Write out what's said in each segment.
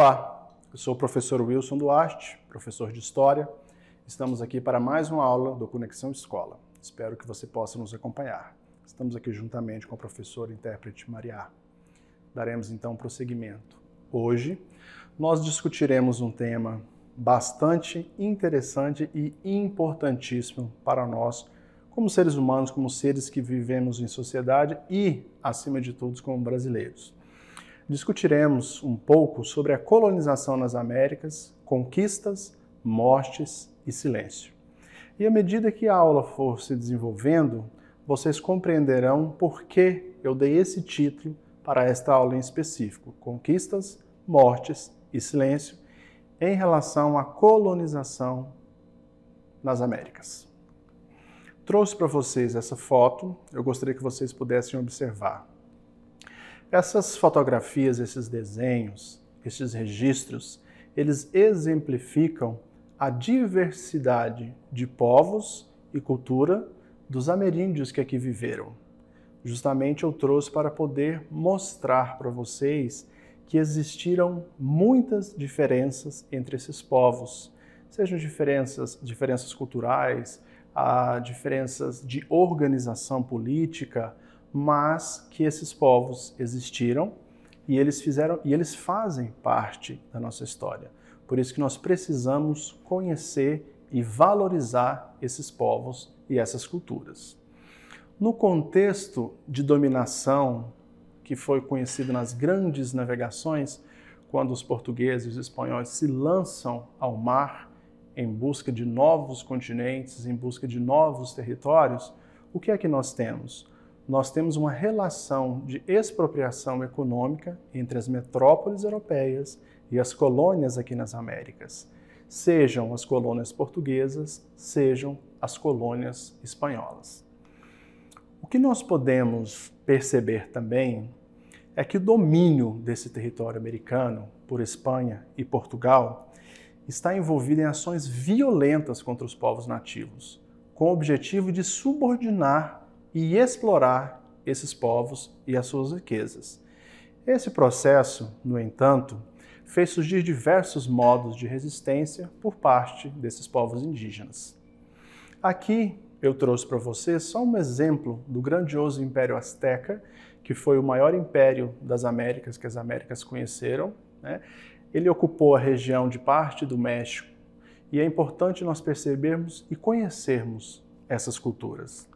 Olá, eu sou o professor Wilson Duarte, professor de História. Estamos aqui para mais uma aula do Conexão Escola. Espero que você possa nos acompanhar. Estamos aqui juntamente com a professora intérprete Maria. Daremos então prosseguimento. Hoje nós discutiremos um tema bastante interessante e importantíssimo para nós como seres humanos, como seres que vivemos em sociedade e, acima de tudo, como brasileiros discutiremos um pouco sobre a colonização nas Américas, conquistas, mortes e silêncio. E à medida que a aula for se desenvolvendo, vocês compreenderão por que eu dei esse título para esta aula em específico: Conquistas, Mortes e Silêncio, em relação à colonização nas Américas. Trouxe para vocês essa foto, eu gostaria que vocês pudessem observar. Essas fotografias, esses desenhos, esses registros, eles exemplificam a diversidade de povos e cultura dos ameríndios que aqui viveram. Justamente eu trouxe para poder mostrar para vocês que existiram muitas diferenças entre esses povos, sejam diferenças, diferenças culturais, ah, diferenças de organização política, mas que esses povos existiram e eles fizeram e eles fazem parte da nossa história. Por isso que nós precisamos conhecer e valorizar esses povos e essas culturas. No contexto de dominação que foi conhecido nas grandes navegações, quando os portugueses e os espanhóis se lançam ao mar em busca de novos continentes, em busca de novos territórios, o que é que nós temos? nós temos uma relação de expropriação econômica entre as metrópoles europeias e as colônias aqui nas Américas, sejam as colônias portuguesas, sejam as colônias espanholas. O que nós podemos perceber também é que o domínio desse território americano por Espanha e Portugal está envolvido em ações violentas contra os povos nativos, com o objetivo de subordinar e explorar esses povos e as suas riquezas. Esse processo, no entanto, fez surgir diversos modos de resistência por parte desses povos indígenas. Aqui eu trouxe para vocês só um exemplo do grandioso Império Azteca, que foi o maior império das Américas que as Américas conheceram. Né? Ele ocupou a região de parte do México e é importante nós percebermos e conhecermos essas culturas.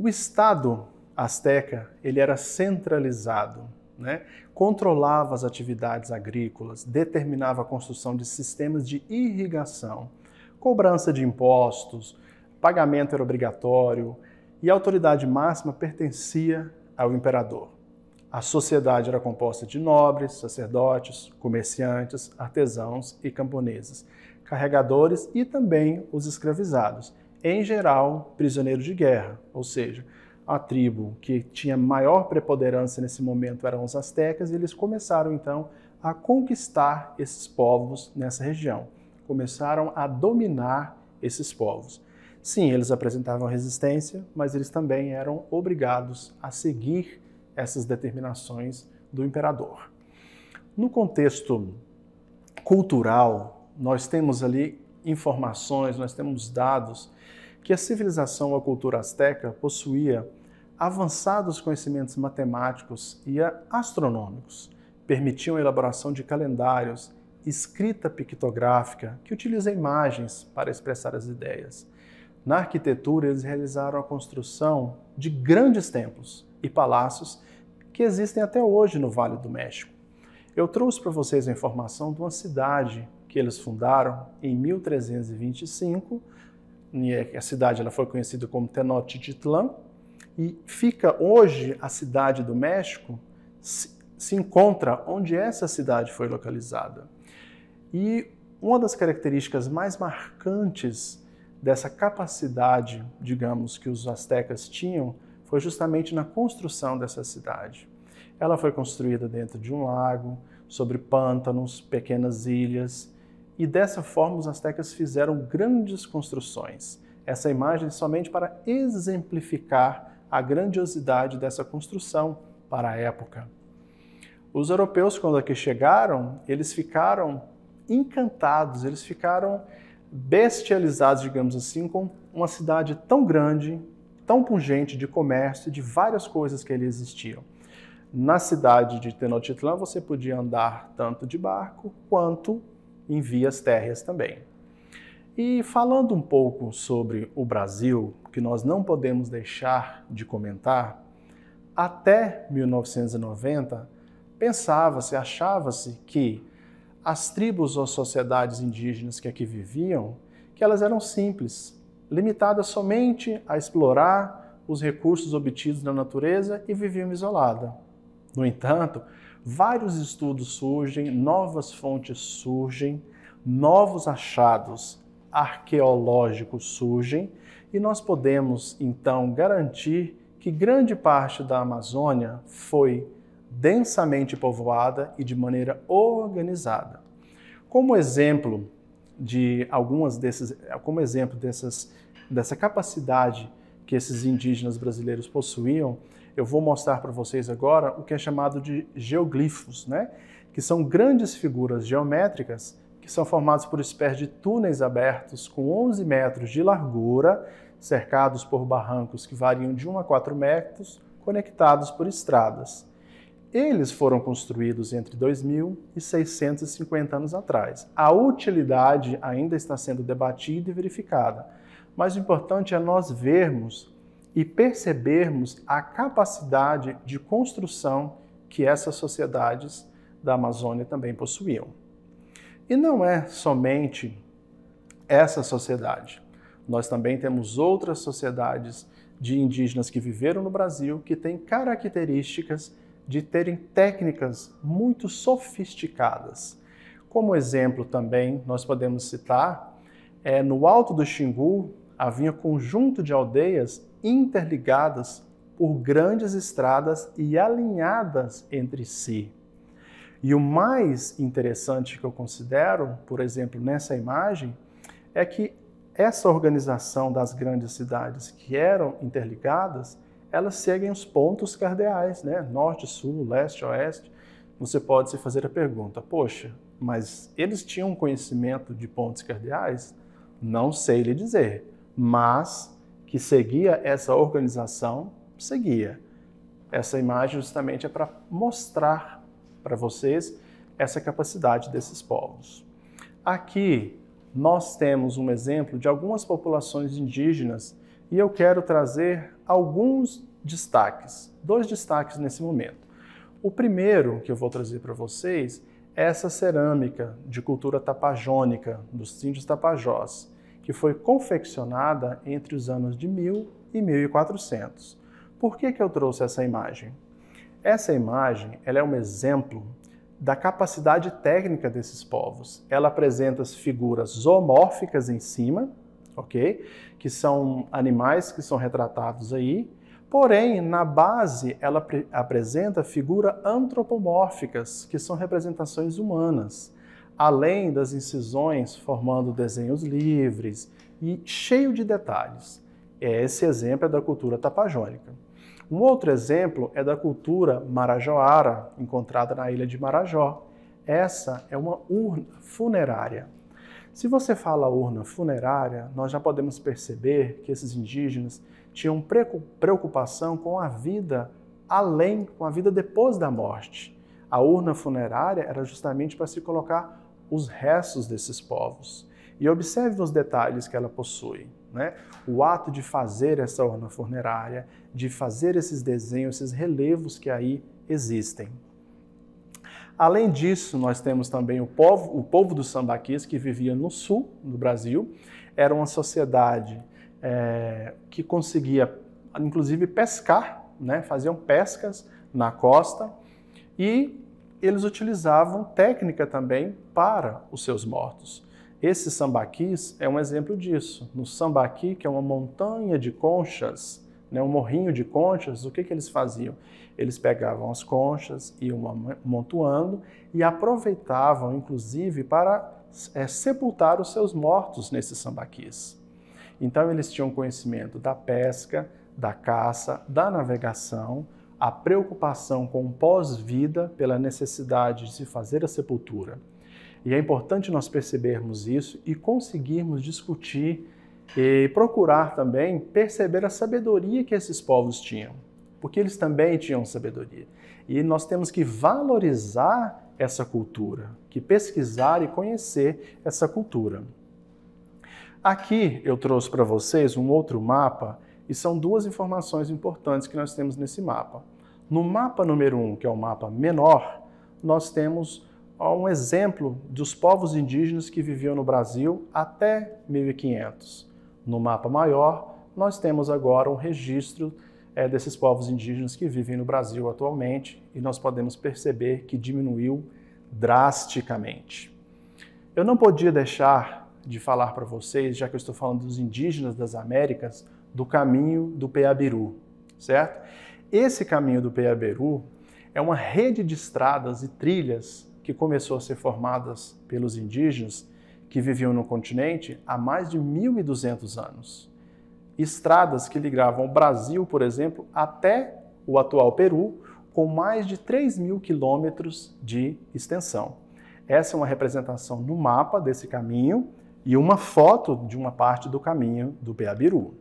O Estado asteca ele era centralizado, né? controlava as atividades agrícolas, determinava a construção de sistemas de irrigação, cobrança de impostos, pagamento era obrigatório e a autoridade máxima pertencia ao imperador. A sociedade era composta de nobres, sacerdotes, comerciantes, artesãos e camponeses, carregadores e também os escravizados, em geral, prisioneiros de guerra, ou seja, a tribo que tinha maior preponderância nesse momento eram os astecas, e eles começaram então a conquistar esses povos nessa região. Começaram a dominar esses povos. Sim, eles apresentavam resistência, mas eles também eram obrigados a seguir essas determinações do imperador. No contexto cultural, nós temos ali informações, nós temos dados que a civilização ou a cultura asteca possuía avançados conhecimentos matemáticos e astronômicos, permitiam a elaboração de calendários, escrita pictográfica que utiliza imagens para expressar as ideias. Na arquitetura, eles realizaram a construção de grandes templos e palácios que existem até hoje no Vale do México. Eu trouxe para vocês a informação de uma cidade eles fundaram em 1325. e é A cidade ela foi conhecida como Tenochtitlan e fica hoje a cidade do México se encontra onde essa cidade foi localizada. E uma das características mais marcantes dessa capacidade, digamos, que os astecas tinham, foi justamente na construção dessa cidade. Ela foi construída dentro de um lago, sobre pântanos, pequenas ilhas, e dessa forma os astecas fizeram grandes construções. Essa imagem é somente para exemplificar a grandiosidade dessa construção para a época. Os europeus, quando aqui chegaram, eles ficaram encantados, eles ficaram bestializados, digamos assim, com uma cidade tão grande, tão pungente de comércio, de várias coisas que ali existiam. Na cidade de Tenochtitlan, você podia andar tanto de barco quanto em vias térreas também. E falando um pouco sobre o Brasil, que nós não podemos deixar de comentar, até 1990 pensava-se, achava-se que as tribos ou sociedades indígenas que aqui viviam, que elas eram simples, limitadas somente a explorar os recursos obtidos na natureza e viviam isolada. No entanto, vários estudos surgem, novas fontes surgem, novos achados arqueológicos surgem e nós podemos então garantir que grande parte da Amazônia foi densamente povoada e de maneira organizada. Como exemplo de algumas desses, como exemplo dessas, dessa capacidade que esses indígenas brasileiros possuíam, eu vou mostrar para vocês agora o que é chamado de geoglifos, né? que são grandes figuras geométricas que são formadas por espécies de túneis abertos com 11 metros de largura, cercados por barrancos que variam de 1 a 4 metros, conectados por estradas. Eles foram construídos entre 2.000 e 650 anos atrás. A utilidade ainda está sendo debatida e verificada, mas o importante é nós vermos e percebermos a capacidade de construção que essas sociedades da Amazônia também possuíam. E não é somente essa sociedade. Nós também temos outras sociedades de indígenas que viveram no Brasil que têm características de terem técnicas muito sofisticadas. Como exemplo também, nós podemos citar, é, no Alto do Xingu havia conjunto de aldeias interligadas por grandes estradas e alinhadas entre si. E o mais interessante que eu considero, por exemplo, nessa imagem, é que essa organização das grandes cidades que eram interligadas, elas seguem os pontos cardeais, né? Norte, sul, leste, oeste. Você pode se fazer a pergunta: poxa, mas eles tinham conhecimento de pontos cardeais? Não sei lhe dizer, mas que seguia essa organização, seguia. Essa imagem justamente é para mostrar para vocês essa capacidade desses povos. Aqui nós temos um exemplo de algumas populações indígenas e eu quero trazer alguns destaques, dois destaques nesse momento. O primeiro que eu vou trazer para vocês é essa cerâmica de cultura tapajônica dos índios tapajós que foi confeccionada entre os anos de 1000 e 1400. Por que, que eu trouxe essa imagem? Essa imagem ela é um exemplo da capacidade técnica desses povos. Ela apresenta as figuras zoomórficas em cima, ok? Que são animais que são retratados aí. Porém, na base, ela apresenta figuras antropomórficas, que são representações humanas além das incisões formando desenhos livres e cheio de detalhes. Esse exemplo é da cultura tapajônica. Um outro exemplo é da cultura marajoara, encontrada na ilha de Marajó. Essa é uma urna funerária. Se você fala urna funerária, nós já podemos perceber que esses indígenas tinham preocupação com a vida além, com a vida depois da morte. A urna funerária era justamente para se colocar os restos desses povos. E observe os detalhes que ela possui. Né? O ato de fazer essa urna funerária, de fazer esses desenhos, esses relevos que aí existem. Além disso, nós temos também o povo, o povo dos sambaquis, que vivia no sul do Brasil. Era uma sociedade é, que conseguia, inclusive, pescar, né? faziam pescas na costa. E eles utilizavam técnica também para os seus mortos. Esse sambaquis é um exemplo disso. No sambaqui, que é uma montanha de conchas, né, um morrinho de conchas, o que, que eles faziam? Eles pegavam as conchas, iam amontoando e aproveitavam, inclusive, para é, sepultar os seus mortos nesses sambaquis. Então, eles tinham conhecimento da pesca, da caça, da navegação, a preocupação com o pós-vida pela necessidade de se fazer a sepultura. E é importante nós percebermos isso e conseguirmos discutir e procurar também perceber a sabedoria que esses povos tinham, porque eles também tinham sabedoria. E nós temos que valorizar essa cultura, que pesquisar e conhecer essa cultura. Aqui eu trouxe para vocês um outro mapa e são duas informações importantes que nós temos nesse mapa. No mapa número 1, um, que é o mapa menor, nós temos um exemplo dos povos indígenas que viviam no Brasil até 1500. No mapa maior, nós temos agora um registro é, desses povos indígenas que vivem no Brasil atualmente e nós podemos perceber que diminuiu drasticamente. Eu não podia deixar de falar para vocês, já que eu estou falando dos indígenas das Américas, do caminho do Peabiru, certo? Esse caminho do Peabiru é uma rede de estradas e trilhas que começou a ser formadas pelos indígenas que viviam no continente há mais de 1.200 anos. Estradas que ligavam o Brasil, por exemplo, até o atual Peru, com mais de 3 mil quilômetros de extensão. Essa é uma representação no mapa desse caminho e uma foto de uma parte do caminho do Peabiru.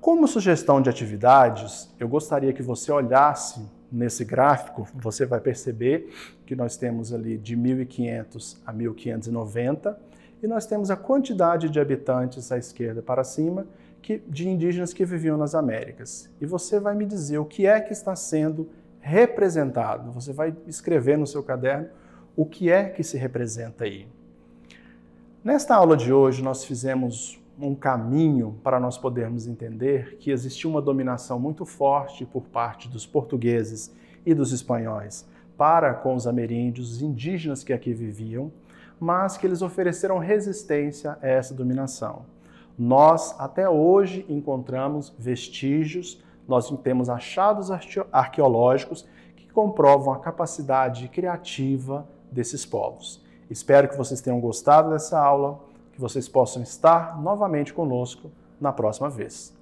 Como sugestão de atividades, eu gostaria que você olhasse nesse gráfico, você vai perceber que nós temos ali de 1500 a 1590 e nós temos a quantidade de habitantes à esquerda para cima que, de indígenas que viviam nas Américas. E você vai me dizer o que é que está sendo representado. Você vai escrever no seu caderno o que é que se representa aí. Nesta aula de hoje, nós fizemos um caminho para nós podermos entender que existiu uma dominação muito forte por parte dos portugueses e dos espanhóis para com os ameríndios, os indígenas que aqui viviam, mas que eles ofereceram resistência a essa dominação. Nós até hoje encontramos vestígios, nós temos achados arqueológicos que comprovam a capacidade criativa desses povos. Espero que vocês tenham gostado dessa aula que vocês possam estar novamente conosco na próxima vez.